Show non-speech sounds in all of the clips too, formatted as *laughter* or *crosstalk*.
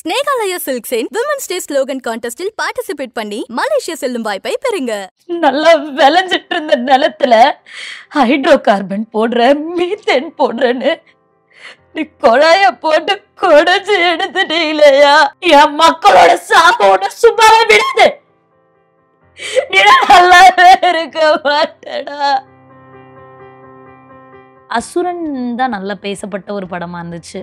ஸ்னேகாலயா சில்க்ஸின் women's day slogan கான்டெஸ்டில் participate பண்ணி மலேசியா செல்லும் வாய்ப்பை பெறுங்க நல்லா விளைஞ்சிட்டு இருந்த நிலத்துல ஹைட்ரோ கார்பன் போடுற மீத்தேன் போடுறேன்னு நீ கொழைய போட்டு கொடைச்சு இல்லையா என் மக்களோட சாப்ப உன்னை விடுது விடாது நீ நல்லாவே இருக்க மாட்டேடா அசுரன் தான் நல்லா பேசப்பட்ட ஒரு படமா இருந்துச்சு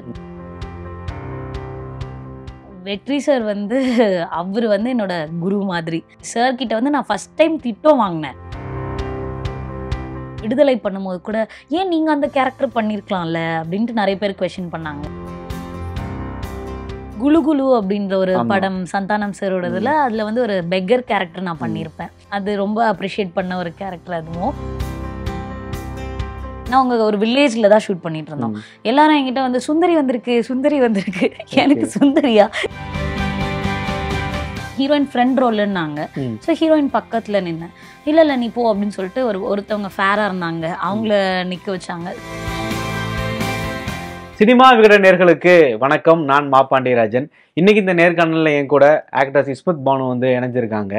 வெற்றி சார் வந்து அவர் வந்து என்னோட குரு மாதிரி சார்கிட்ட வந்து நான் ஃபஸ்ட் டைம் திட்டம் வாங்கினேன் விடுதலை பண்ணும்போது கூட ஏன் நீங்க அந்த கேரக்டர் பண்ணிருக்கலாம்ல அப்படின்ட்டு நிறைய பேர் கொஸ்டின் பண்ணாங்க குலு குலு அப்படின்ற ஒரு படம் சந்தானம் சாரோடதுல அதுல வந்து ஒரு பெக்கர் கேரக்டர் நான் பண்ணியிருப்பேன் அது ரொம்ப அப்ரிஷியேட் பண்ண ஒரு கேரக்டர் அதுவும் உங்க ஒரு வில்லேஜ்ல தான் ஷூட் பண்ணிட்டு இருந்தோம் எல்லாரும் என்கிட்ட வந்து சுந்தரி வந்திருக்கு சுந்தரி வந்திருக்கு எனக்கு சுந்தரியா ஹீரோயின் ஃப்ரெண்ட் ரோல்னாங்க ஸோ ஹீரோயின் பக்கத்தில் நின்னேன் இல்லை இல்லை நீ போ அப்படின்னு சொல்லிட்டு ஒரு ஒருத்தவங்க ஃபேராக இருந்தாங்க அவங்கள நிற்க வச்சாங்க சினிமா விகட நேர்களுக்கு வணக்கம் நான் மாப்பாண்டியராஜன் இன்றைக்கி இந்த நேர்காணலில் என் கூட ஆக்டர்ஸ் இஸ்மத் பானு வந்து இணைஞ்சிருக்காங்க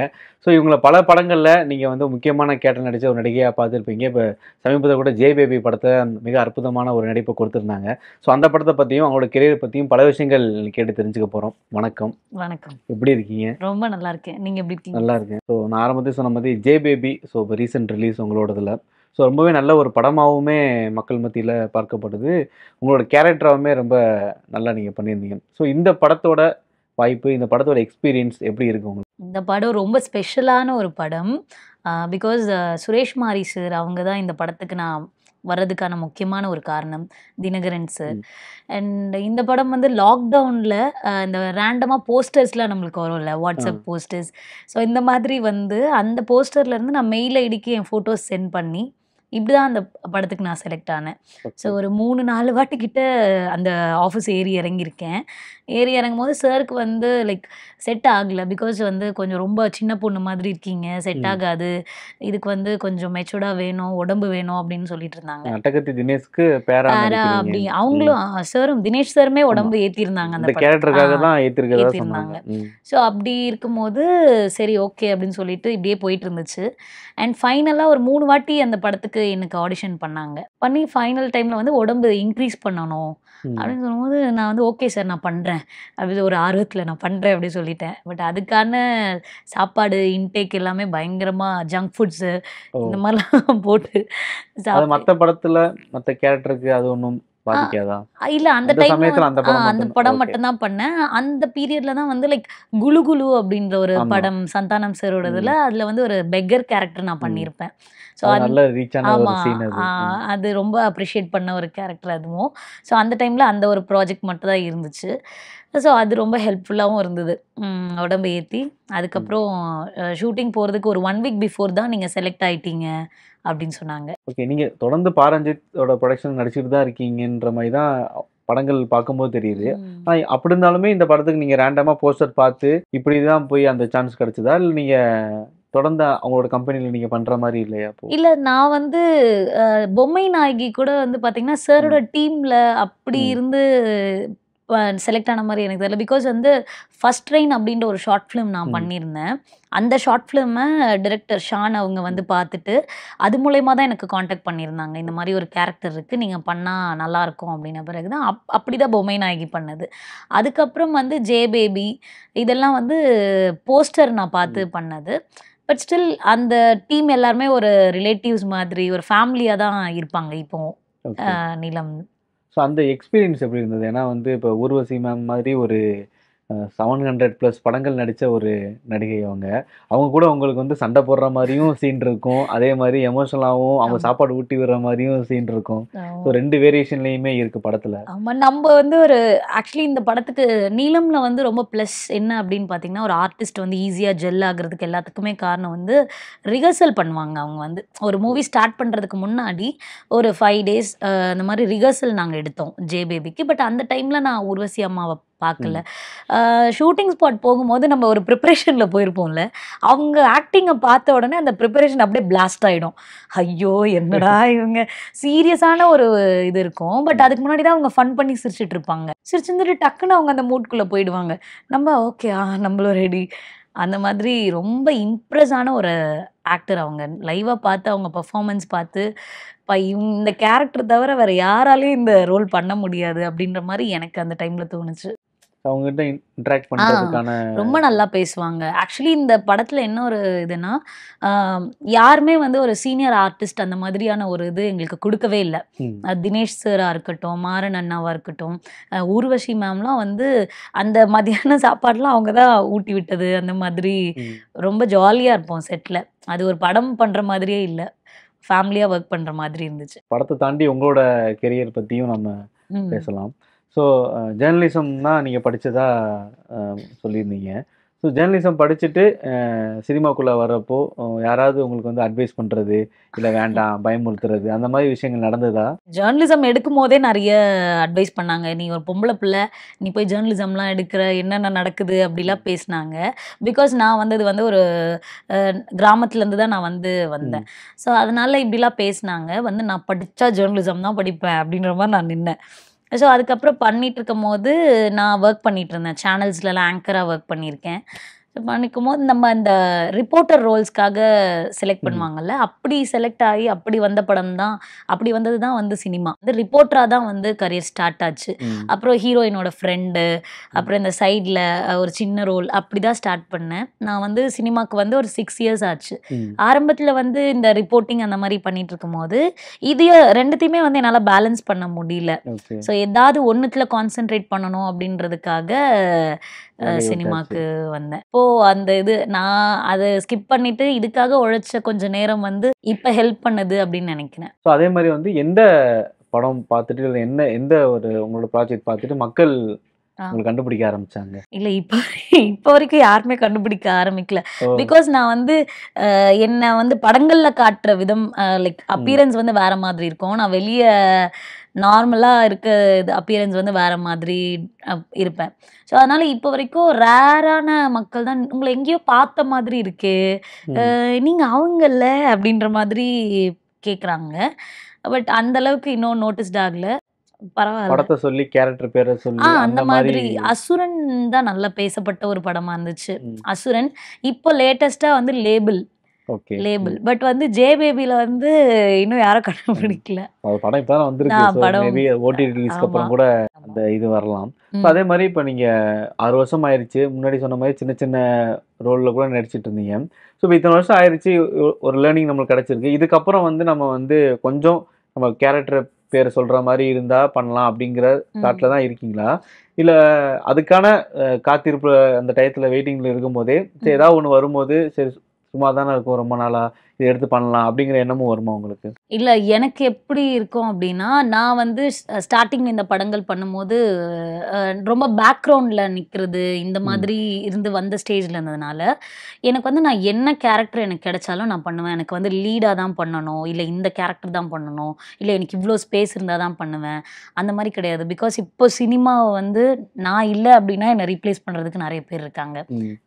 ஸோ இவங்களை பல படங்களில் நீங்கள் வந்து முக்கியமான கேட்டல் நடித்த ஒரு நடிகையாக பார்த்துருப்பீங்க இப்போ சமீபத்தில் கூட ஜே பேபி படத்தை மிக அற்புதமான ஒரு நடிப்பை கொடுத்துருந்தாங்க ஸோ அந்த படத்தை பற்றியும் அவங்களோட கெரியர் பற்றியும் பல விஷயங்கள் கேட்டு தெரிஞ்சுக்க போகிறோம் வணக்கம் வணக்கம் எப்படி இருக்கீங்க ரொம்ப நல்லா இருக்கேன் நீங்கள் எப்படி நல்லா இருக்கேன் ஸோ நான் ஆரம்பத்தையும் சொன்ன மாதிரி ஜே பேபி ஸோ இப்போ ரீசெண்ட் ரிலீஸ் உங்களோடதில் ஸோ ரொம்பவே நல்ல ஒரு படமாகவுமே மக்கள் மத்தியில் பார்க்கப்படுது உங்களோட கேரக்டராகவுமே ரொம்ப நல்லா நீங்கள் பண்ணியிருந்தீங்க ஸோ இந்த படத்தோட வாய்ப்பு இந்த படத்தோட எக்ஸ்பீரியன்ஸ் எப்படி இருக்கு உங்களுக்கு இந்த படம் ரொம்ப ஸ்பெஷலான ஒரு படம் பிகாஸ் சுரேஷ் மாரி சார் அவங்க தான் இந்த படத்துக்கு நான் வர்றதுக்கான முக்கியமான ஒரு காரணம் தினகரன் சார் அண்ட் இந்த படம் வந்து லாக்டவுனில் இந்த ரேண்டமாக போஸ்டர்ஸ்லாம் நம்மளுக்கு வரும்ல வாட்ஸ்அப் போஸ்டர்ஸ் ஸோ இந்த மாதிரி வந்து அந்த போஸ்டர்லேருந்து நான் மெயில் ஐடிக்கு என் ஃபோட்டோஸ் சென்ட் பண்ணி இப்படிதான் அந்த படத்துக்கு நான் செலக்ட் ஆனேன் ஸோ ஒரு மூணு நாலு வாட்டி கிட்ட அந்த ஆஃபீஸ் ஏறி இறங்கியிருக்கேன் ஏறி இறங்கும் போது சருக்கு வந்து லைக் செட் ஆகலை பிகாஸ் வந்து கொஞ்சம் ரொம்ப சின்ன பொண்ணு மாதிரி இருக்கீங்க செட் ஆகாது இதுக்கு வந்து கொஞ்சம் மெச்சூர்டாக வேணும் உடம்பு வேணும் அப்படின்னு சொல்லிட்டு இருந்தாங்க தினேஷ்க்கு பேரா அப்படி அவங்களும் சரும் தினேஷ் சருமே உடம்பு ஏற்றிருந்தாங்க அந்த கேரக்டருக்காக தான் ஏற்றிருந்தாங்க ஸோ அப்படி இருக்கும்போது சரி ஓகே அப்படின்னு சொல்லிட்டு இப்படியே போயிட்டு இருந்துச்சு அண்ட் ஃபைனலாக ஒரு மூணு வாட்டி அந்த படத்துக்கு இதுக்கு எனக்கு ஆடிஷன் பண்ணாங்க பண்ணி ஃபைனல் டைமில் வந்து உடம்பு இன்க்ரீஸ் பண்ணணும் அப்படின்னு சொல்லும்போது நான் வந்து ஓகே சார் நான் பண்ணுறேன் அப்படி ஒரு ஆர்வத்தில் நான் பண்ணுறேன் அப்படின்னு சொல்லிட்டேன் பட் அதுக்கான சாப்பாடு இன்டேக் எல்லாமே பயங்கரமாக ஜங்க் ஃபுட்ஸு இந்த மாதிரிலாம் போட்டு மற்ற படத்தில் மற்ற கேரக்டருக்கு அது ஒன்றும் பாதிக்காதா இல்ல அந்த டைம்ல அந்த படம் மட்டும் தான் பண்ணேன் அந்த பீரியட்ல தான் வந்து லைக் குலு குலு அப்படின்ற ஒரு படம் சந்தானம் சாரோட இதுல அதுல வந்து ஒரு பெக்கர் கேரக்டர் நான் பண்ணியிருப்பேன் ஸோ அது ரொம்ப அப்ரிஷியேட் பண்ண ஒரு கேரக்டர் அதுவும் ஸோ அந்த டைம்ல அந்த ஒரு ப்ராஜெக்ட் மட்டும் தான் இருந்துச்சு ஸோ அது ரொம்ப ஹெல்ப்ஃபுல்லாகவும் இருந்தது உடம்பு ஏற்றி அதுக்கப்புறம் ஷூட்டிங் போகிறதுக்கு ஒரு ஒன் வீக் பிஃபோர் தான் நீங்கள் செலக்ட் ஆகிட்டீங்க அப்படின்னு சொன்னாங்க ஓகே நீங்கள் தொடர்ந்து பாரஞ்சித்தோட ப்ரொடக்ஷன் நடிச்சிட்டு தான் இருக்கீங்கன்ற மாதிரி தான் படங்கள் பார்க்கும்போது தெரியுது ஆனால் அப்படி இருந்தாலுமே இந்த படத்துக்கு நீங்கள் ரேண்டமாக போஸ்டர் பார்த்து இப்படி தான் போய் அந்த சான்ஸ் கிடச்சிதா இல்லை நீங்கள் தொடர்ந்து அவங்களோட கம்பெனியில் நீங்கள் பண்ணுற மாதிரி இல்லையா இல்லை நான் வந்து பொம்மை நாயகி கூட வந்து பார்த்தீங்கன்னா சரோட டீமில் அப்படி இருந்து செலக்ட் ஆன மாதிரி எனக்கு தெரியல பிகாஸ் வந்து ஃபஸ்ட் ட்ரெயின் அப்படின்ற ஒரு ஷார்ட் ஃபிலிம் நான் பண்ணியிருந்தேன் அந்த ஷார்ட் ஃபிலிமை டிரெக்டர் ஷான் அவங்க வந்து பார்த்துட்டு அது மூலயமா தான் எனக்கு காண்டாக்ட் பண்ணியிருந்தாங்க இந்த மாதிரி ஒரு கேரக்டர் இருக்குது நீங்கள் பண்ணால் நல்லாயிருக்கும் அப்படின்ன பிறகு தான் அப் அப்படி தான் பொம்மை நாயகி பண்ணது அதுக்கப்புறம் வந்து ஜே பேபி இதெல்லாம் வந்து போஸ்டர் நான் பார்த்து பண்ணது பட் ஸ்டில் அந்த டீம் எல்லாருமே ஒரு ரிலேட்டிவ்ஸ் மாதிரி ஒரு ஃபேமிலியாக தான் இருப்பாங்க இப்போ நிலம் ஸோ அந்த எக்ஸ்பீரியன்ஸ் எப்படி இருந்தது ஏன்னா வந்து இப்போ ஊர்வசி மேம் மாதிரி ஒரு செவன் ஹண்ட்ரட் ப்ளஸ் படங்கள் நடித்த ஒரு நடிகை அவங்க அவங்க கூட உங்களுக்கு வந்து சண்டை போடுற மாதிரியும் சீன் இருக்கும் அதே மாதிரி எமோஷனலாகவும் அவங்க சாப்பாடு ஊட்டி விடுற மாதிரியும் சீன் இருக்கும் ஸோ ரெண்டு வேரியேஷன்லேயுமே இருக்குது படத்தில் ஆமாம் நம்ம வந்து ஒரு ஆக்சுவலி இந்த படத்துக்கு நீளமில் வந்து ரொம்ப ப்ளஸ் என்ன அப்படின்னு பார்த்தீங்கன்னா ஒரு ஆர்டிஸ்ட் வந்து ஈஸியாக ஜெல் ஆகிறதுக்கு எல்லாத்துக்குமே காரணம் வந்து ரிஹர்சல் பண்ணுவாங்க அவங்க வந்து ஒரு மூவி ஸ்டார்ட் பண்ணுறதுக்கு முன்னாடி ஒரு ஃபைவ் டேஸ் இந்த மாதிரி ரிஹர்சல் நாங்கள் எடுத்தோம் ஜே பேபிக்கு பட் அந்த டைமில் நான் உருவசி அம்மாவை பார்க்கல ஷூட்டிங் ஸ்பாட் போகும்போது நம்ம ஒரு ப்ரிப்ரேஷனில் போயிருப்போம்ல அவங்க ஆக்டிங்கை பார்த்த உடனே அந்த ப்ரிப்பரேஷன் அப்படியே பிளாஸ்ட் ஆகிடும் ஐயோ என்னடா *laughs* இவங்க சீரியஸான ஒரு இது இருக்கும் பட் அதுக்கு முன்னாடி தான் அவங்க ஃபன் பண்ணி சிரிச்சுட்டு இருப்பாங்க சிரிச்சிருந்துட்டு டக்குன்னு அவங்க அந்த மூட்குள்ளே போயிடுவாங்க நம்ம ஓகே ஆ நம்மளும் ரெடி அந்த மாதிரி ரொம்ப இம்ப்ரெஸ் ஆன ஒரு ஆக்டர் அவங்க லைவாக பார்த்து அவங்க பர்ஃபாமன்ஸ் பார்த்து இப்போ இந்த கேரக்டர் தவிர வேறு யாராலையும் இந்த ரோல் பண்ண முடியாது அப்படின்ற மாதிரி எனக்கு அந்த டைமில் தோணுச்சு இன்ட்ராக்ட் பண்ணுறதுக்கான ரொம்ப நல்லா பேசுவாங்க ஆக்சுவலி இந்த படத்தில் என்ன ஒரு இதுனா யாருமே வந்து ஒரு சீனியர் ஆர்டிஸ்ட் அந்த மாதிரியான ஒரு இது எங்களுக்கு கொடுக்கவே இல்லை தினேஷ் சரா இருக்கட்டும் மாறன் அண்ணாவாக இருக்கட்டும் ஊர்வஷி மேம்லாம் வந்து அந்த மதியான *laughs* சாப்பாடுலாம் அவங்க தான் ஊட்டி விட்டது அந்த மாதிரி ரொம்ப ஜாலியாக இருப்போம் செட்டில் அது ஒரு படம் பண்ணுற மாதிரியே இல்லை ஃபேமிலியாக ஒர்க் பண்ணுற மாதிரி இருந்துச்சு படத்தை தாண்டி உங்களோட கெரியர் பற்றியும் நம்ம பேசலாம் ஸோ ஜேர்னலிசம் uh, தான் நீங்கள் படித்ததா uh, சொல்லியிருந்தீங்க ஸோ ஜேர்னலிசம் படிச்சுட்டு uh, சினிமாக்குள்ளே வர்றப்போ யாராவது உங்களுக்கு வந்து அட்வைஸ் பண்ணுறது இல்லை வேண்டாம் பயமுறுத்துறது அந்த மாதிரி விஷயங்கள் நடந்ததா ஜேர்னலிசம் எடுக்கும் போதே நிறைய அட்வைஸ் பண்ணாங்க நீ ஒரு பொம்பளை பிள்ளை நீ போய் ஜேர்னலிசம்லாம் எடுக்கிற என்னென்ன நடக்குது அப்படிலாம் பேசினாங்க பிகாஸ் நான் வந்தது வந்து ஒரு கிராமத்துலேருந்து தான் நான் வந்து வந்தேன் ஸோ அதனால் இப்படிலாம் பேசினாங்க வந்து நான் படித்தா ஜேர்னலிசம் தான் படிப்பேன் அப்படின்ற மாதிரி நான் நின்னேன் ஸோ அதுக்கப்புறம் பண்ணிகிட்ருக்கும் போது நான் ஒர்க் பண்ணிகிட்ருந்தேன் சேனல்ஸ்லலாம் ஆங்கராக ஒர்க் பண்ணியிருக்கேன் பண்ணிக்கும் போது நம்ம அந்த ரிப்போர்ட்டர் ரோல்ஸ்க்காக செலக்ட் பண்ணுவாங்கல்ல அப்படி செலக்ட் ஆகி அப்படி வந்த படம் தான் அப்படி வந்தது தான் வந்து சினிமா வந்து ரிப்போர்ட்டராக தான் வந்து கரியர் ஸ்டார்ட் ஆச்சு அப்புறம் ஹீரோயினோட ஃப்ரெண்டு அப்புறம் இந்த சைடில் ஒரு சின்ன ரோல் அப்படி தான் ஸ்டார்ட் பண்ணேன் நான் வந்து சினிமாவுக்கு வந்து ஒரு சிக்ஸ் இயர்ஸ் ஆச்சு ஆரம்பத்தில் வந்து இந்த ரிப்போர்ட்டிங் அந்த மாதிரி பண்ணிட்டு இருக்கும் போது இதையும் ரெண்டுத்தையுமே வந்து என்னால் பேலன்ஸ் பண்ண முடியல ஸோ ஏதாவது ஒன்றுத்தில் கான்சென்ட்ரேட் பண்ணணும் அப்படின்றதுக்காக சினிமாக்கு வந்தேன் இப்போ அந்த இது நான் அதை ஸ்கிப் பண்ணிட்டு இதுக்காக உழைச்ச கொஞ்ச நேரம் வந்து இப்ப ஹெல்ப் பண்ணுது அப்படின்னு நினைக்கிறேன் ஸோ அதே மாதிரி வந்து எந்த படம் பார்த்துட்டு என்ன எந்த ஒரு உங்களோட ப்ராஜெக்ட் பார்த்துட்டு மக்கள் உங்களை கண்டுபிடிக்க ஆரம்பிச்சாங்க இல்ல இப்போ இப்போ வரைக்கும் யாருமே கண்டுபிடிக்க ஆரம்பிக்கல பிகாஸ் நான் வந்து என்ன வந்து படங்கள்ல காட்டுற விதம் லைக் அப்பியரன்ஸ் வந்து வேற மாதிரி இருக்கும் நான் வெளியே நார்மலாக இருக்க இது அப்பியரன்ஸ் வந்து வேறு மாதிரி இருப்பேன் ஸோ அதனால இப்போ வரைக்கும் ரேரான மக்கள் தான் உங்களை எங்கேயோ பார்த்த மாதிரி இருக்கு நீங்கள் அவங்கல்ல அப்படின்ற மாதிரி கேட்குறாங்க பட் அந்த அளவுக்கு இன்னும் நோட்டீஸ்ட் ஆகல பரவாயில்ல படத்தை சொல்லி கேரக்டர் பேரை சொல்லி அந்த மாதிரி அசுரன் தான் நல்லா பேசப்பட்ட ஒரு படமா இருந்துச்சு அசுரன் இப்போ லேட்டஸ்டா வந்து லேபிள் லேபிள் பட் வந்து ஜே பேபில வந்து இன்னும் யாரும் கண்டுபிடிக்கல படம் இப்போ வந்திருக்கு ஓடிடி அப்புறம் கூட அந்த இது வரலாம் அதே மாதிரி இப்போ நீங்க ஆறு வருஷம் ஆயிருச்சு முன்னாடி சொன்ன மாதிரி சின்ன சின்ன ரோல்ல கூட நடிச்சிட்டு இருந்தீங்க ஸோ இப்போ இத்தனை வருஷம் ஆயிருச்சு ஒரு லேர்னிங் நம்மளுக்கு கிடைச்சிருக்கு இதுக்கப்புறம் வந்து நம்ம வந்து கொஞ்சம் நம்ம கேரக்டரை பேர் சொல்கிற மாதிரி இருந்தால் பண்ணலாம் அப்படிங்கிற தாட்டில் தான் இருக்கீங்களா இல்லை அதுக்கான காத்திருப்பு அந்த டயத்தில் வெயிட்டிங்கில் இருக்கும்போதே சரி ஏதாவது ஒன்று வரும்போது சரி சும்மா தானே இருக்கும் ரொம்ப நாளாக எடுத்து பண்ணலாம் அப்படிங்கிற எண்ணமும் வருமா உங்களுக்கு இல்லை எனக்கு எப்படி இருக்கும் அப்படின்னா நான் வந்து ஸ்டார்டிங் இந்த படங்கள் பண்ணும்போது ரொம்ப பேக்ரவுண்டில் நிற்கிறது இந்த மாதிரி இருந்து வந்த ஸ்டேஜில் இருந்ததுனால எனக்கு வந்து நான் என்ன கேரக்டர் எனக்கு கிடைச்சாலும் நான் பண்ணுவேன் எனக்கு வந்து லீடாக தான் பண்ணணும் இல்லை இந்த கேரக்டர் தான் பண்ணணும் இல்லை எனக்கு இவ்வளோ ஸ்பேஸ் இருந்தால் தான் பண்ணுவேன் அந்த மாதிரி கிடையாது பிகாஸ் இப்போ சினிமாவை வந்து நான் இல்லை அப்படின்னா என்னை ரீப்ளேஸ் பண்ணுறதுக்கு நிறைய பேர் இருக்காங்க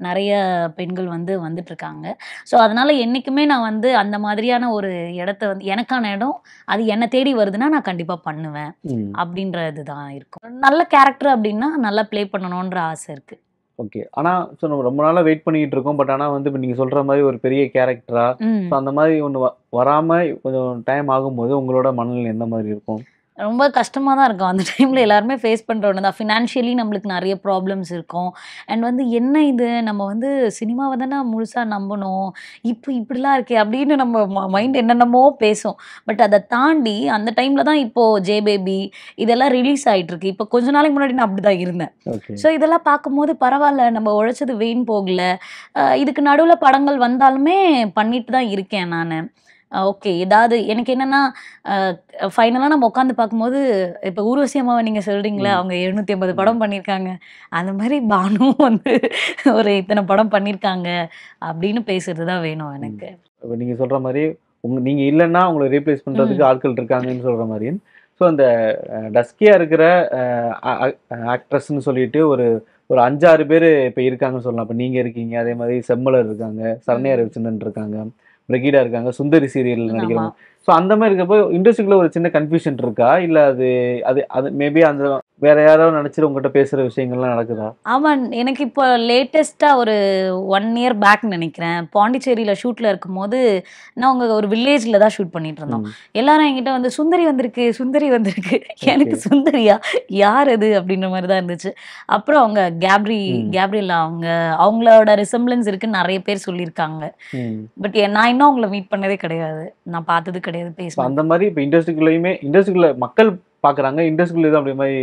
நிறைய பெண்கள் வந்து வந்துட்டு இருக்காங்க ஸோ அதனால் என்றைக்குமே நான் வந்து வந்து அந்த மாதிரியான ஒரு இடத்த வந்து எனக்கான இடம் அது என்ன தேடி வருதுன்னா நான் கண்டிப்பா பண்ணுவேன் அப்படின்றது தான் இருக்கும் நல்ல கேரக்டர் அப்படின்னா நல்லா ப்ளே பண்ணணும்ன்ற ஆசை இருக்கு ஓகே ஆனா சோ நம்ம ரொம்ப நாளா வெயிட் பண்ணிட்டு இருக்கோம் பட் ஆனா வந்து இப்போ சொல்ற மாதிரி ஒரு பெரிய கேரக்டரா சோ அந்த மாதிரி ஒன்று வராம கொஞ்சம் டைம் ஆகும்போது உங்களோட மனநிலை எந்த மாதிரி இருக்கும் ரொம்ப கஷ்டமாக தான் இருக்கும் அந்த டைமில் எல்லாருமே ஃபேஸ் பண்ணுற ஒன்று தான் ஃபினான்ஷியலி நம்மளுக்கு நிறைய ப்ராப்ளம்ஸ் இருக்கும் அண்ட் வந்து என்ன இது நம்ம வந்து சினிமாவை தானே முழுசாக நம்பணும் இப்போ இப்படிலாம் இருக்கே அப்படின்னு நம்ம மைண்ட் என்னென்னமோ பேசும் பட் அதை தாண்டி அந்த டைமில் தான் இப்போது ஜே பேபி இதெல்லாம் ரிலீஸ் ஆகிட்டுருக்கு இப்போ கொஞ்ச நாளைக்கு முன்னாடி நான் அப்படி தான் இருந்தேன் ஸோ இதெல்லாம் பார்க்கும்போது பரவாயில்ல நம்ம உழைச்சது வீண் போகல இதுக்கு நடுவில் படங்கள் வந்தாலுமே பண்ணிட்டு தான் இருக்கேன் நான் ஓகே ஏதாவது எனக்கு என்னன்னா ஃபைனலாக நம்ம உட்காந்து பார்க்கும்போது இப்போ ஊர்வசி அம்மாவை நீங்கள் சொல்கிறீங்களே அவங்க எழுநூற்றி ஐம்பது படம் பண்ணியிருக்காங்க அந்த மாதிரி பானுவும் வந்து ஒரு இத்தனை படம் பண்ணியிருக்காங்க அப்படின்னு பேசுறது தான் வேணும் எனக்கு இப்போ நீங்கள் சொல்கிற மாதிரி உங்க நீங்கள் இல்லைன்னா உங்களை ரீப்ளேஸ் பண்ணுறதுக்கு ஆட்கள் இருக்காங்கன்னு சொல்கிற மாதிரி ஸோ அந்த டஸ்கியாக இருக்கிற ஆக்ட்ரஸ்ன்னு சொல்லிட்டு ஒரு ஒரு அஞ்சாறு பேர் இப்போ இருக்காங்கன்னு சொல்லலாம் இப்போ நீங்கள் இருக்கீங்க அதே மாதிரி செம்மலர் இருக்காங்க சரணியார் ரவிச்சந்திரன் இருக்காங்க பிரகீடா இருக்காங்க சுந்தரி சீரியல் நடிக்கிறாங்க ஸோ அந்த மாதிரி இருக்கப்போ இண்டஸ்ட்ரிக்குள்ள ஒரு சின்ன கன்ஃபியூஷன் இருக்கா இல்லை அது அது அது மேபி அந்த வேற யாராவது நினைச்சிரு உங்ககிட்ட பேசுற விஷயங்கள்லாம் நடக்குதா ஆமா எனக்கு இப்போ லேட்டஸ்டா ஒரு ஒன் இயர் பேக் நினைக்கிறேன் பாண்டிச்சேரியில ஷூட்ல இருக்கும்போது நான் உங்க ஒரு வில்லேஜ்ல தான் ஷூட் பண்ணிட்டு இருந்தோம் எல்லாரும் என்கிட்ட வந்து சுந்தரி வந்திருக்கு சுந்தரி வந்திருக்கு எனக்கு சுந்தரியா யார் அது அப்படின்ற மாதிரி தான் இருந்துச்சு அப்புறம் அவங்க கேப்ரி கேப்ரியலா அவங்க அவங்களோட ரிசம்பிளன்ஸ் இருக்குன்னு நிறைய பேர் சொல்லியிருக்காங்க பட் நான் இன்னும் அவங்கள மீட் பண்ணதே கிடையாது நான் பார்த்தது கிடையாது பேசுவேன் அந்த மாதிரி இப்போ இண்டஸ்ட்ரிக்குள்ளேயுமே இண்டஸ்ட்ரிக்குள்ள மக்கள் பாக்குறாங்க இண்டஸ்ட்ரிக்குள்ள தான் அப்படி மாதிரி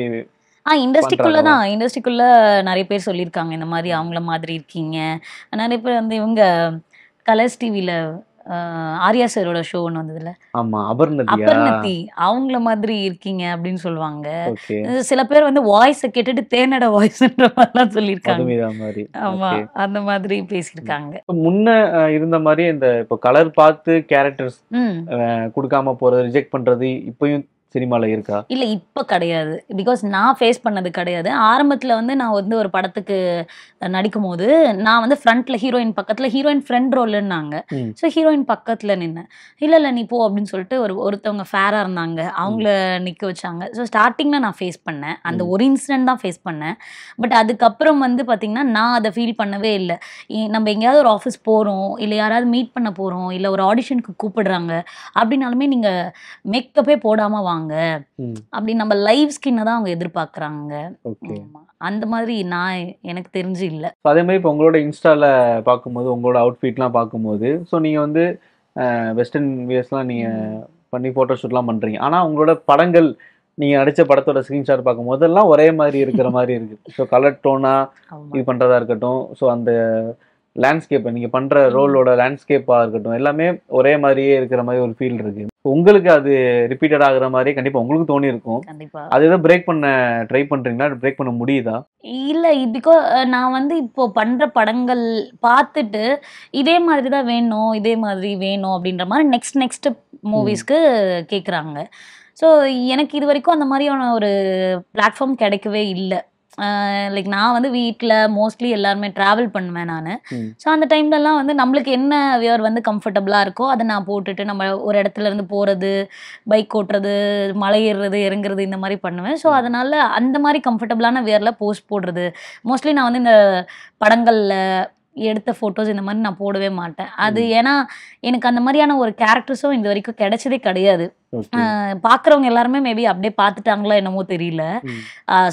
ஆ இண்டஸ்ட்ரிக்குள்ளே தான் இண்டஸ்ட்ரிக்குள்ளே நிறைய பேர் சொல்லியிருக்காங்க இந்த மாதிரி அவங்கள மாதிரி இருக்கீங்க நிறைய பேர் வந்து இவங்க கலர்ஸ் டிவியில் ஆர்யா சரோட ஷோ ஒன்று வந்ததுல ஆமா அபர்ணதி அவங்கள மாதிரி இருக்கீங்க அப்படின்னு சொல்லுவாங்க சில பேர் வந்து வாய்ஸ் கேட்டுட்டு தேனட வாய்ஸ்ன்ற மாதிரிலாம் சொல்லியிருக்காங்க ஆமா அந்த மாதிரி பேசியிருக்காங்க முன்ன இருந்த மாதிரி இந்த இப்போ கலர் பார்த்து கேரக்டர்ஸ் கொடுக்காம போறது ரிஜெக்ட் பண்றது இப்பயும் சினிமால இருக்கா இல்ல இப்ப கிடையாது பிகாஸ் நான் ஃபேஸ் பண்ணது கிடையாது ஆரம்பத்துல வந்து நான் வந்து ஒரு படத்துக்கு நடிக்கும் போது நான் வந்து ஃப்ரண்ட்ல ஹீரோயின் பக்கத்துல ஹீரோயின் ஃப்ரெண்ட் ரோல்னாங்க ஸோ ஹீரோயின் பக்கத்துல நின்னேன் இல்ல இல்ல நீ போ அப்படின்னு சொல்லிட்டு ஒரு ஒருத்தவங்க ஃபேரா இருந்தாங்க அவங்கள நிக்க வச்சாங்க ஸோ ஸ்டார்டிங்ல நான் ஃபேஸ் பண்ணேன் அந்த ஒரு இன்சிடென்ட் தான் ஃபேஸ் பண்ணேன் பட் அதுக்கப்புறம் வந்து பாத்தீங்கன்னா நான் அதை ஃபீல் பண்ணவே இல்லை நம்ம எங்கேயாவது ஒரு ஆஃபீஸ் போறோம் இல்ல யாராவது மீட் பண்ண போறோம் இல்ல ஒரு ஆடிஷனுக்கு கூப்பிடுறாங்க அப்படின்னாலுமே நீங்க மேக்கப்பே போடாமல் வாங்க எதிர்பார்ப்பாங்க அப்படி நம்ம லைவ் ஸ்கின்னை தான் அவங்க எதிர்பார்க்குறாங்க அந்த மாதிரி நான் எனக்கு தெரிஞ்சு இல்லை அதே மாதிரி இப்போ உங்களோட இன்ஸ்டால பார்க்கும்போது உங்களோட அவுட்ஃபிட்லாம் பார்க்கும்போது ஸோ நீங்கள் வந்து வெஸ்டர்ன் வியர்ஸ்லாம் நீங்கள் பண்ணி ஃபோட்டோஷூட்லாம் பண்ணுறீங்க ஆனால் உங்களோட படங்கள் நீங்கள் அடிச்ச படத்தோட ஸ்க்ரீன்ஷாட் பார்க்கும்போது எல்லாம் ஒரே மாதிரி இருக்கிற மாதிரி இருக்குது ஸோ கலர் டோனா இது பண்றதா இருக்கட்டும் ஸோ அந்த லேண்ட்ஸ்கேப் நீங்கள் பண்ணுற ரோலோட லேண்ட்ஸ்கேப்பாக இருக்கட்டும் எல்லாமே ஒரே மாதிரியே இருக்கிற மாதிரி ஒரு ஃபீல் இருக்குது உங்களுக்கு அது ரிப்பீட்டட் ஆகுற மாதிரி கண்டிப்பா உங்களுக்கு தோணி இருக்கும் கண்டிப்பா அது ஏதோ பிரேக் பண்ண ட்ரை பண்றீங்களா பிரேக் பண்ண முடியுதா இல்ல பிகாஸ் நான் வந்து இப்போ பண்ற படங்கள் பார்த்துட்டு இதே மாதிரி தான் வேணும் இதே மாதிரி வேணும் அப்படின்ற மாதிரி நெக்ஸ்ட் நெக்ஸ்ட் மூவிஸ்க்கு கேட்குறாங்க ஸோ எனக்கு இது வரைக்கும் அந்த மாதிரியான ஒரு பிளாட்ஃபார்ம் கிடைக்கவே இல்லை லைக் நான் வந்து வீட்டில் மோஸ்ட்லி எல்லாருமே ட்ராவல் பண்ணுவேன் நான் ஸோ அந்த டைம்லலாம் வந்து நம்மளுக்கு என்ன வியர் வந்து கம்ஃபர்டபுளாக இருக்கோ அதை நான் போட்டுட்டு நம்ம ஒரு இடத்துல இருந்து போகிறது பைக் ஓட்டுறது மலை ஏறுறது இறங்குறது இந்த மாதிரி பண்ணுவேன் ஸோ அதனால் அந்த மாதிரி கம்ஃபர்டபுளான வியரில் போஸ்ட் போடுறது மோஸ்ட்லி நான் வந்து இந்த படங்களில் எடுத்த ஃபோட்டோஸ் இந்த மாதிரி நான் போடவே மாட்டேன் அது ஏன்னா எனக்கு அந்த மாதிரியான ஒரு கேரக்டர்ஸும் இது வரைக்கும் கிடைச்சதே கிடையாது பார்க்குறவங்க எல்லாருமே மேபி அப்படியே பார்த்துட்டாங்களா என்னமோ தெரியல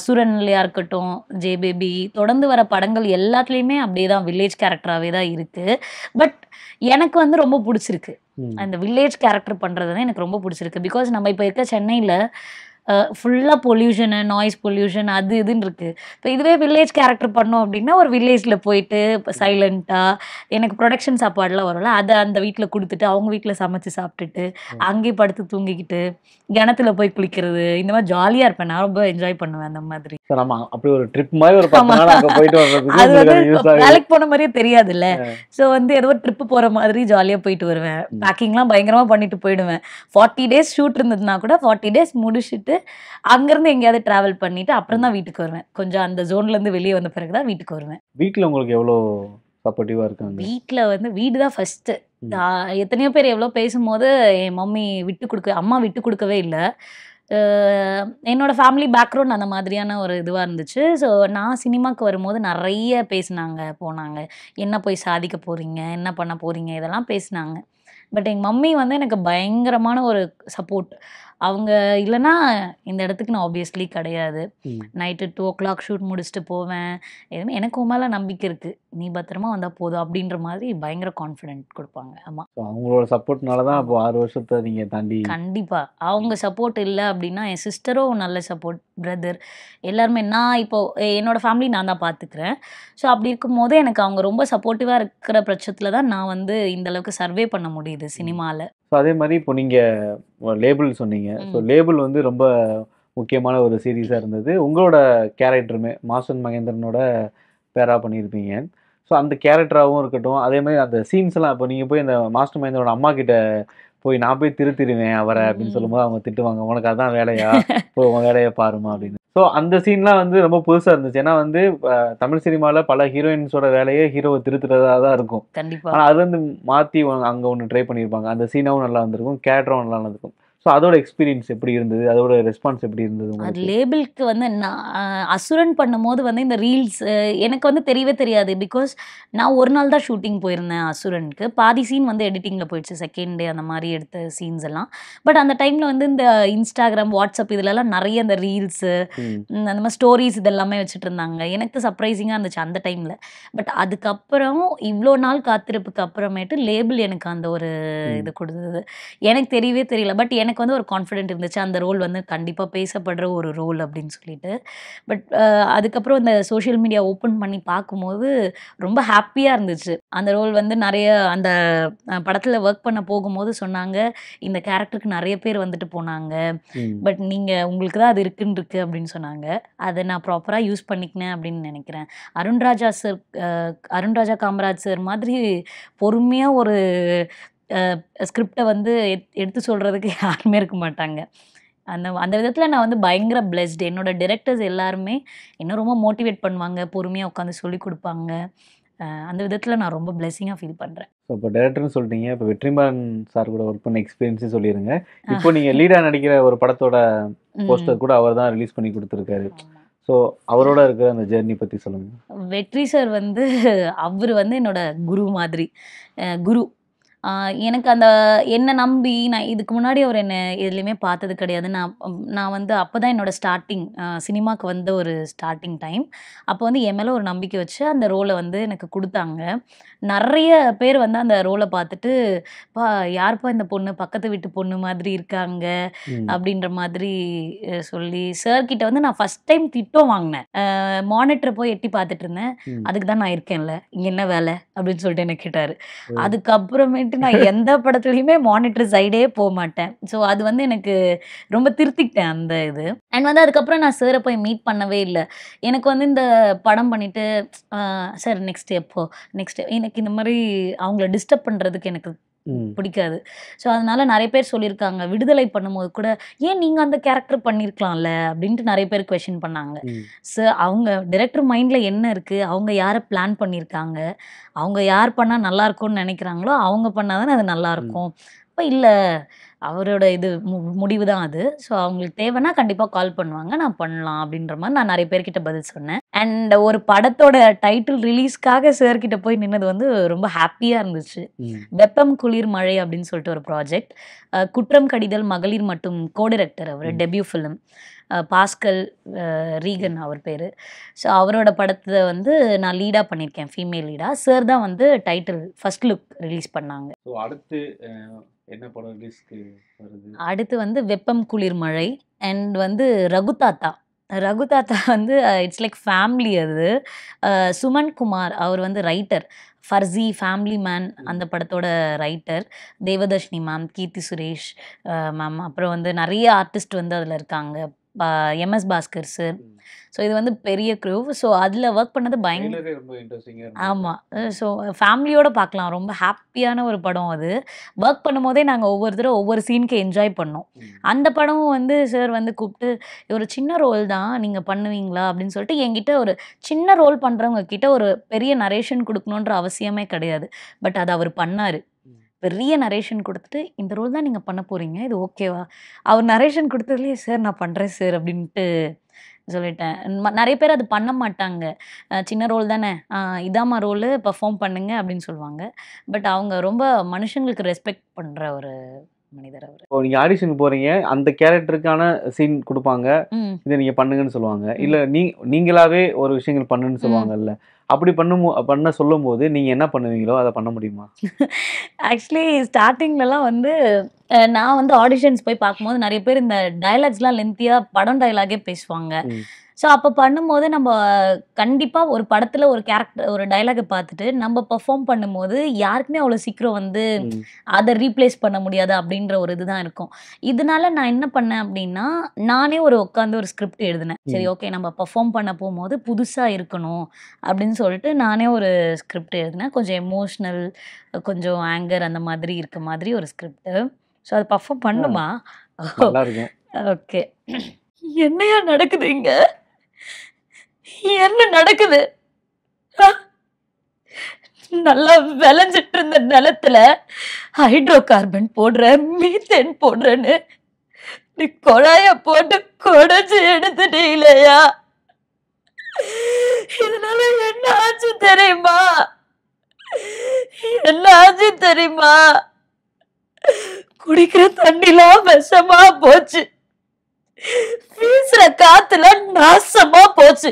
சூரன்லையா இருக்கட்டும் ஜே பேபி தொடர்ந்து வர படங்கள் எல்லாத்துலேயுமே அப்படியே தான் வில்லேஜ் கேரக்டராகவே தான் இருக்கு பட் எனக்கு வந்து ரொம்ப பிடிச்சிருக்கு அந்த வில்லேஜ் கேரக்டர் பண்ணுறது தான் எனக்கு ரொம்ப பிடிச்சிருக்கு பிகாஸ் நம்ம இப்போ இருக்க சென்னையில் ஃபுல்லாக பொல்யூஷனு நாய்ஸ் பொல்யூஷன் அது இதுன்னு இருக்குது இப்போ இதுவே வில்லேஜ் கேரக்டர் பண்ணோம் அப்படின்னா ஒரு வில்லேஜில் போயிட்டு இப்போ சைலண்ட்டாக எனக்கு ப்ரொடக்ஷன் சாப்பாடெலாம் வரும்ல அதை அந்த வீட்டில் கொடுத்துட்டு அவங்க வீட்டில் சமைச்சு சாப்பிட்டுட்டு அங்கேயே படுத்து தூங்கிக்கிட்டு கிணத்துல போய் குளிக்கிறது இந்த மாதிரி ஜாலியாக இருப்பேன் நான் ரொம்ப என்ஜாய் பண்ணுவேன் அந்த மாதிரி அப்படி ஒரு ட்ரிப் மாதிரி ஒரு அது வந்து வேலைக்கு போன மாதிரியே தெரியாதுல்ல ஸோ வந்து ஏதோ ஒரு ட்ரிப் போகிற மாதிரி ஜாலியாக போயிட்டு வருவேன் பேக்கிங்லாம் பயங்கரமாக பண்ணிட்டு போயிடுவேன் ஃபார்ட்டி டேஸ் ஷூட் இருந்ததுன்னா கூட ஃபார்ட்டி டேஸ் முடிச்சுட்டு முடியாது அங்கேருந்து எங்கேயாவது ட்ராவல் பண்ணிவிட்டு அப்புறம் தான் வீட்டுக்கு வருவேன் கொஞ்சம் அந்த ஜோன்லேருந்து வெளியே வந்த பிறகு தான் வீட்டுக்கு வருவேன் வீட்டில் உங்களுக்கு எவ்வளோ சப்போர்ட்டிவாக இருக்காங்க வீட்டில் வந்து வீடு தான் ஃபஸ்ட்டு எத்தனையோ பேர் எவ்வளோ பேசும்போது என் மம்மி விட்டு கொடுக்க அம்மா விட்டு கொடுக்கவே இல்லை என்னோடய ஃபேமிலி பேக்ரவுண்ட் அந்த மாதிரியான ஒரு இதுவாக இருந்துச்சு ஸோ நான் சினிமாவுக்கு வரும்போது நிறைய பேசினாங்க போனாங்க என்ன போய் சாதிக்க போகிறீங்க என்ன பண்ண போகிறீங்க இதெல்லாம் பேசினாங்க பட் எங்கள் மம்மி வந்து எனக்கு பயங்கரமான ஒரு சப்போர்ட் அவங்க இல்லைன்னா இந்த இடத்துக்கு நான் ஆப்வியஸ்லி கிடையாது night two o'clock shoot முடிச்சுட்டு போவேன் எதுவுமே எனக்கு உமால நம்பிக்கை இருக்குது நீ பத்திரமா வந்தால் போதும் அப்படின்ற மாதிரி பயங்கர கான்ஃபிடென்ட் கொடுப்பாங்க ஆமாம் அவங்களோட சப்போர்ட்னால தான் இப்போ ஆறு வருஷத்தை நீங்கள் தாண்டி கண்டிப்பாக அவங்க சப்போர்ட் இல்லை அப்படின்னா என் சிஸ்டரும் நல்ல சப்போர்ட் பிரதர் எல்லாருமே நான் இப்போது என்னோடய ஃபேமிலி நான் தான் பார்த்துக்கிறேன் ஸோ அப்படி இருக்கும் போது எனக்கு அவங்க ரொம்ப சப்போர்ட்டிவாக இருக்கிற பட்சத்தில் தான் நான் வந்து இந்த அளவுக்கு சர்வே பண்ண முடியுது சினிமாவில் ஸோ அதே மாதிரி இப்போ நீங்கள் லேபிள் சொன்னீங்க ஸோ லேபிள் வந்து ரொம்ப முக்கியமான ஒரு சீரீஸாக இருந்தது உங்களோட கேரக்டருமே மாசன் மகேந்திரனோட பேராக பண்ணியிருப்பீங்க ஸோ அந்த கேரக்டராகவும் இருக்கட்டும் அதே மாதிரி அந்த சீன்ஸ்லாம் இப்போ நீங்கள் போய் இந்த மாஸ்டர் மகேந்திரோட அம்மா கிட்ட போய் நான் போய் திருத்திடுவேன் அவரை அப்படின்னு சொல்லும்போது அவங்க திட்டுவாங்க உனக்கு அதான் வேலையா இப்போ *laughs* உன் வேலையை பாருமா அப்படின்னு ஸோ அந்த சீன்லாம் வந்து ரொம்ப புதுசாக இருந்துச்சு ஏன்னா வந்து தமிழ் சினிமாவில் பல ஹீரோயின்ஸோட வேலையே ஹீரோவை திருத்துறதாக தான் இருக்கும் கண்டிப்பாக ஆனால் அது வந்து மாற்றி அங்கே ஒன்று ட்ரை பண்ணியிருப்பாங்க அந்த சீனாகவும் நல்லா வந்திருக்கும் கேரக்டரும் நல்லா வந்திருக்கும் ஸோ அதோட எக்ஸ்பீரியன்ஸ் எப்படி இருந்தது அதோட ரெஸ்பான்ஸ் எப்படி இருந்தது அது லேபிளுக்கு வந்து நான் அசுரன் பண்ணும்போது வந்து இந்த ரீல்ஸ் எனக்கு வந்து தெரியவே தெரியாது பிகாஸ் நான் ஒரு நாள் தான் ஷூட்டிங் போயிருந்தேன் அசுரனுக்கு பாதி சீன் வந்து எடிட்டிங்கில் போயிடுச்சு செகண்ட் டே அந்த மாதிரி எடுத்த சீன்ஸ் எல்லாம் பட் அந்த டைமில் வந்து இந்த இன்ஸ்டாகிராம் வாட்ஸ்அப் இதுலலாம் நிறைய இந்த ரீல்ஸு அந்த மாதிரி ஸ்டோரிஸ் இதெல்லாமே வச்சுட்டு இருந்தாங்க எனக்கு சர்ப்ரைசிங்காக இருந்துச்சு அந்த டைமில் பட் அதுக்கப்புறம் இவ்வளோ நாள் காத்திருப்புக்கு அப்புறமேட்டு லேபிள் எனக்கு அந்த ஒரு இது கொடுத்தது எனக்கு தெரியவே தெரியல பட் எனக்கு எனக்கு வந்து ஒரு கான்ஃபிடென்ட் இருந்துச்சு அந்த ரோல் வந்து கண்டிப்பாக பேசப்படுற ஒரு ரோல் அப்படின்னு சொல்லிட்டு பட் அதுக்கப்புறம் இந்த சோஷியல் மீடியா ஓப்பன் பண்ணி பார்க்கும்போது ரொம்ப ஹாப்பியாக இருந்துச்சு அந்த ரோல் வந்து நிறைய அந்த படத்தில் ஒர்க் பண்ண போகும்போது சொன்னாங்க இந்த கேரக்டருக்கு நிறைய பேர் வந்துட்டு போனாங்க பட் நீங்கள் உங்களுக்கு தான் அது இருக்குன்னு இருக்கு அப்படின்னு சொன்னாங்க அதை நான் ப்ராப்பராக யூஸ் பண்ணிக்கினேன் அப்படின்னு நினைக்கிறேன் அருண்ராஜா சார் அருண்ராஜா காமராஜ் சார் மாதிரி பொறுமையாக ஒரு ஸ்கிரிப்டை வந்து எடுத்து சொல்கிறதுக்கு *laughs* யாருமே இருக்க மாட்டாங்க அந்த அந்த விதத்தில் நான் வந்து பயங்கர பிளெஸ்டு என்னோடய டிரெக்டர்ஸ் எல்லாருமே என்ன ரொம்ப மோட்டிவேட் பண்ணுவாங்க பொறுமையாக உட்காந்து சொல்லிக் கொடுப்பாங்க அந்த விதத்தில் நான் ரொம்ப பிளெஸிங்காக ஃபீல் பண்ணுறேன் ஸோ இப்போ டேரக்டர்னு சொல்லிட்டீங்க இப்போ வெற்றிமாறன் சார் கூட ஒர்க் பண்ண எக்ஸ்பீரியன்ஸும் சொல்லிடுங்க இப்போ நீங்கள் லீடாக நடிக்கிற ஒரு படத்தோட போஸ்டர் கூட அவர் தான் ரிலீஸ் பண்ணி கொடுத்துருக்காரு ஸோ அவரோட இருக்கிற அந்த ஜேர்னி பற்றி சொல்லுங்கள் வெற்றி சார் வந்து அவர் வந்து என்னோட குரு மாதிரி குரு எனக்கு அந்த என்னை நம்பி நான் இதுக்கு முன்னாடி அவர் என்னை எதுலேயுமே பார்த்தது கிடையாது நான் நான் வந்து அப்போ தான் என்னோடய ஸ்டார்டிங் சினிமாவுக்கு வந்த ஒரு ஸ்டார்டிங் டைம் அப்போ வந்து என் மேலே ஒரு நம்பிக்கை வச்சு அந்த ரோலை வந்து எனக்கு கொடுத்தாங்க நிறைய பேர் வந்து அந்த ரோலை பார்த்துட்டு பா யார்ப்பா இந்த பொண்ணு பக்கத்து வீட்டு பொண்ணு மாதிரி இருக்காங்க அப்படின்ற மாதிரி சொல்லி சார்கிட்ட வந்து நான் ஃபஸ்ட் டைம் திட்டம் வாங்கினேன் மானிட்டரை போய் எட்டி பார்த்துட்டு இருந்தேன் அதுக்கு தான் நான் இருக்கேன்ல இங்கே என்ன வேலை அப்படின்னு சொல்லிட்டு என்ன கேட்டார் அதுக்கப்புறமேட்டு வந்துட்டு நான் எந்த படத்துலையுமே மானிட்டர் சைடே போக மாட்டேன் ஸோ அது வந்து எனக்கு ரொம்ப திருத்திக்கிட்டேன் அந்த இது அண்ட் வந்து அதுக்கப்புறம் நான் சேர போய் மீட் பண்ணவே இல்லை எனக்கு வந்து இந்த படம் பண்ணிவிட்டு சார் நெக்ஸ்ட் எப்போ நெக்ஸ்ட் எனக்கு இந்த மாதிரி அவங்கள டிஸ்டர்ப் பண்ணுறதுக்கு எனக்கு பிடிக்காது ஸோ அதனால நிறைய பேர் சொல்லியிருக்காங்க விடுதலை பண்ணும்போது கூட ஏன் நீங்கள் அந்த கேரக்டர் பண்ணியிருக்கலாம்ல அப்படின்ட்டு நிறைய பேர் கொஷின் பண்ணாங்க ஸோ அவங்க டிரெக்டர் மைண்ட்ல என்ன இருக்குது அவங்க யாரை பிளான் பண்ணியிருக்காங்க அவங்க யார் பண்ணால் நல்லா இருக்கும்னு நினைக்கிறாங்களோ அவங்க பண்ணாதானே அது அது நல்லாயிருக்கும் அப்போ இல்லை அவரோட இது முடிவு தான் அது ஸோ அவங்களுக்கு தேவைன்னா கண்டிப்பாக கால் பண்ணுவாங்க நான் பண்ணலாம் அப்படின்ற மாதிரி நான் நிறைய பேர்கிட்ட பதில் சொன்னேன் அண்ட் ஒரு படத்தோட டைட்டில் ரிலீஸ்க்காக சேர்கிட்ட போய் நின்னது வந்து ரொம்ப ஹாப்பியாக இருந்துச்சு வெப்பம் குளிர் மழை அப்படின்னு சொல்லிட்டு ஒரு ப்ராஜெக்ட் குற்றம் கடிதல் மகளிர் மற்றும் கோடிரெக்டர் அவர் டெபியூ ஃபிலிம் பாஸ்கல் ரீகன் அவர் பேர் ஸோ அவரோட படத்தை வந்து நான் லீடாக பண்ணியிருக்கேன் ஃபீமேல் லீடாக சார் தான் வந்து டைட்டில் ஃபர்ஸ்ட் லுக் ரிலீஸ் பண்ணாங்க அடுத்து என்ன படம் ரிலீஸ்க்கு அடுத்து வந்து வெப்பம் குளிர் மழை அண்ட் வந்து ரகுதாத்தா ரகு தாத்தா வந்து இட்ஸ் லைக் ஃபேமிலி அது சுமன் குமார் அவர் வந்து ரைட்டர் ஃபர்ஸி ஃபேமிலி மேன் அந்த படத்தோட writer Devadarshini ma'am Keerthy Suresh ma'am அப்புறம் வந்து நிறைய ஆர்டிஸ்ட் வந்து அதில் இருக்காங்க எம்எஸ் பாஸ்கர் சார் ஸோ இது வந்து பெரிய க்ரூ ஸோ அதில் ஒர்க் பண்ணது பயங்கர ஆமாம் ஸோ ஃபேமிலியோடு பார்க்கலாம் ரொம்ப ஹாப்பியான ஒரு படம் அது ஒர்க் பண்ணும்போதே நாங்கள் ஒவ்வொருத்தரும் ஒவ்வொரு சீனுக்கு என்ஜாய் பண்ணோம் அந்த படமும் வந்து சார் வந்து கூப்பிட்டு ஒரு சின்ன ரோல் தான் நீங்கள் பண்ணுவீங்களா அப்படின்னு சொல்லிட்டு என்கிட்ட ஒரு சின்ன ரோல் பண்ணுறவங்க கிட்ட ஒரு பெரிய நரேஷன் கொடுக்கணுன்ற அவசியமே கிடையாது பட் அது அவர் பண்ணார் பெரிய நரேஷன் கொடுத்துட்டு இந்த ரோல் தான் நீங்கள் பண்ண போகிறீங்க இது ஓகேவா அவர் நரேஷன் கொடுத்ததுலேயே சார் நான் பண்ணுறேன் சார் அப்படின்ட்டு சொல்லிட்டேன் நிறைய பேர் அது பண்ண மாட்டாங்க சின்ன ரோல் தானே இதாம்மா ரோல் பர்ஃபார்ம் பண்ணுங்க அப்படின்னு சொல்லுவாங்க பட் அவங்க ரொம்ப மனுஷங்களுக்கு ரெஸ்பெக்ட் பண்ணுற ஒரு மனிதர் அவர் இப்போ நீங்க ஆடிஷனுக்கு போறீங்க அந்த கேரக்டருக்கான சீன் கொடுப்பாங்க இதை நீங்க பண்ணுங்கன்னு சொல்லுவாங்க இல்ல நீ நீங்களாவே ஒரு விஷயங்கள் பண்ணுன்னு சொல்லுவாங்கல்ல அப்படி பண்ணும் பண்ண சொல்லும் போது நீங்க என்ன பண்ணுவீங்களோ அதை பண்ண முடியுமா ஆக்சுவலி *laughs* ஸ்டார்டிங்லலாம் வந்து நான் வந்து ஆடிஷன்ஸ் போய் பார்க்கும்போது நிறைய பேர் இந்த டைலாக்ஸ்லாம் லென்த்தியாக படம் டைலாகே பேசுவாங்க ஸோ அப்போ பண்ணும்போது நம்ம கண்டிப்பாக ஒரு படத்தில் ஒரு கேரக்டர் ஒரு டைலாகை பார்த்துட்டு நம்ம பர்ஃபார்ம் பண்ணும்போது யாருக்குமே அவ்வளோ சீக்கிரம் வந்து அதை ரீப்ளேஸ் பண்ண முடியாது அப்படின்ற ஒரு இதுதான் இருக்கும் இதனால நான் என்ன பண்ணேன் அப்படின்னா நானே ஒரு உட்காந்து ஒரு ஸ்கிரிப்ட் எழுதினேன் சரி ஓகே நம்ம பர்ஃபார்ம் பண்ண போகும்போது புதுசாக இருக்கணும் அப்படின்னு சொல்லிட்டு நானே ஒரு ஸ்கிரிப்ட் எழுதினேன் கொஞ்சம் எமோஷ்னல் கொஞ்சம் ஆங்கர் அந்த மாதிரி இருக்க மாதிரி ஒரு ஸ்கிரிப்ட் ஸோ அதை பர்ஃபார்ம் பண்ணுமா ஓகே *laughs* என்னையா நடக்குது இங்கே என்ன நடக்குது நல்லா விளைஞ்சிட்டு இருந்த நிலத்துல ஹைட்ரோ கார்பன் போடுற மீத்தேன் போடுறேன்னு நீ கொழாய போட்டு கொடைச்சு இல்லையா இதனால என்ன ஆச்சு தெரியுமா என்ன ஆச்சு தெரியுமா குடிக்கிற தண்ணிலாம் விஷமா போச்சு பேசுற காத்துல நாசமா போச்சு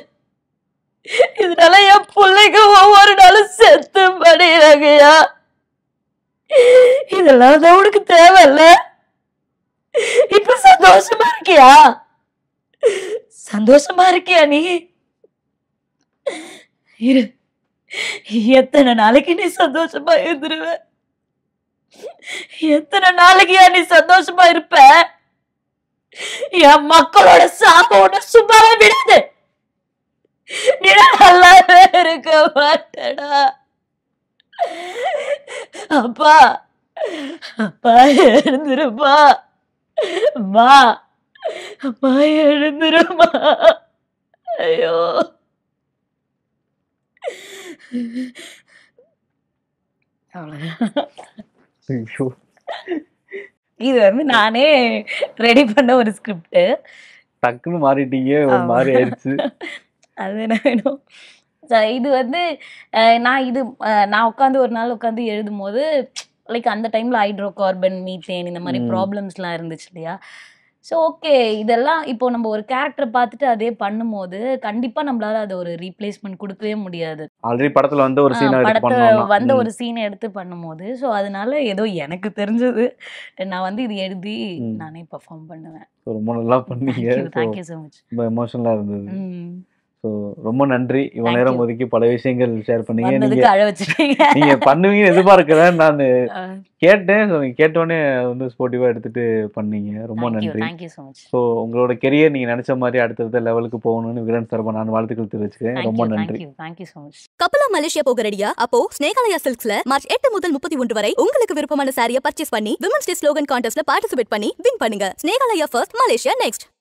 இதனால என் பிள்ளைங்க ஒவ்வொரு நாளும் செத்து படையிறாங்கயா இதெல்லாம் தான் உனக்கு தேவையில்ல இப்ப சந்தோஷமா இருக்கியா சந்தோஷமா இருக்கியா நீ இரு எத்தனை நாளைக்கு நீ சந்தோஷமா இருந்துருவ எத்தனை நாளைக்குயா நீ சந்தோஷமா இருப்ப என் மக்களோட சாபம் சுபாவை விடாது நல்லாவே இருக்க மாட்டடா அப்பா அப்பா எழுந்துருப்பா அம்மா அம்மா எழுந்துருமா ஐயோ ஐயோ இது வந்து நானே ரெடி பண்ண ஒரு ஸ்கிரிப்ட் டக்குன்னு மாறிட்டீங்க ஒரு மாதிரி ஆயிடுச்சு அது என்ன வேணும் இது வந்து நான் இது நான் உட்காந்து ஒரு நாள் உட்காந்து எழுதும் போது லைக் அந்த டைமில் ஹைட்ரோ கார்பன் மீத்தேன் இந்த மாதிரி ப்ராப்ளம்ஸ்லாம் இருந்துச்சு இல்லையா ஸோ ஓகே இதெல்லாம் இப்போ நம்ம ஒரு கேரக்டர் பார்த்துட்டு அதே பண்ணும்போது கண்டிப்பா நம்மளால அது ஒரு ரீப்ளேஸ்மெண்ட் கொடுக்கவே முடியாது ஆல்ரெடி படத்துல வந்து ஒரு சீன் படத்துல வந்த ஒரு சீனை எடுத்து பண்ணும்போது ஸோ அதனால ஏதோ எனக்கு தெரிஞ்சது நான் வந்து இது எழுதி நானே பர்ஃபார்ம் பண்ணுவேன் ரொம்ப நல்லா பண்ணீங்க தேங்க்யூ ஸோ மச் ரொம்ப எமோஷனலாக இருந்தது ஸோ ரொம்ப நன்றி இவ்வளோ நேரம் ஒதுக்கி பல விஷயங்கள் ஷேர் பண்ணீங்க நீங்க நீங்க பண்ணுவீங்கன்னு எதிர்பார்க்கிறேன் நான் கேட்டேன் ஸோ நீங்கள் கேட்டோடனே வந்து ஸ்போர்ட்டிவா எடுத்துட்டு பண்ணீங்க ரொம்ப நன்றி ஸோ உங்களோட கெரியர் நீங்க நினைச்ச மாதிரி அடுத்தடுத்த லெவலுக்கு போகணும்னு விகடன் சார் நான் வாழ்த்துக்கள் தெரிவிச்சுக்கிறேன் ரொம்ப நன்றி கபலா மலேசியா போக ரெடியா அப்போ ஸ்னேகாலயா சில்க்ஸ்ல மார்ச் எட்டு முதல் முப்பத்தி ஒன்று வரை உங்களுக்கு விருப்பமான சாரியை பர்ச்சேஸ் பண்ணி விமன்ஸ் டே ஸ்லோகன் கான்டெஸ்ட்ல பார்ட்டிசிபேட் பண்ணி வின் பண்ணுங்க ஸ்னேகாலயா ஃபர்ஸ்ட் மலேசியா நெக்ஸ்ட்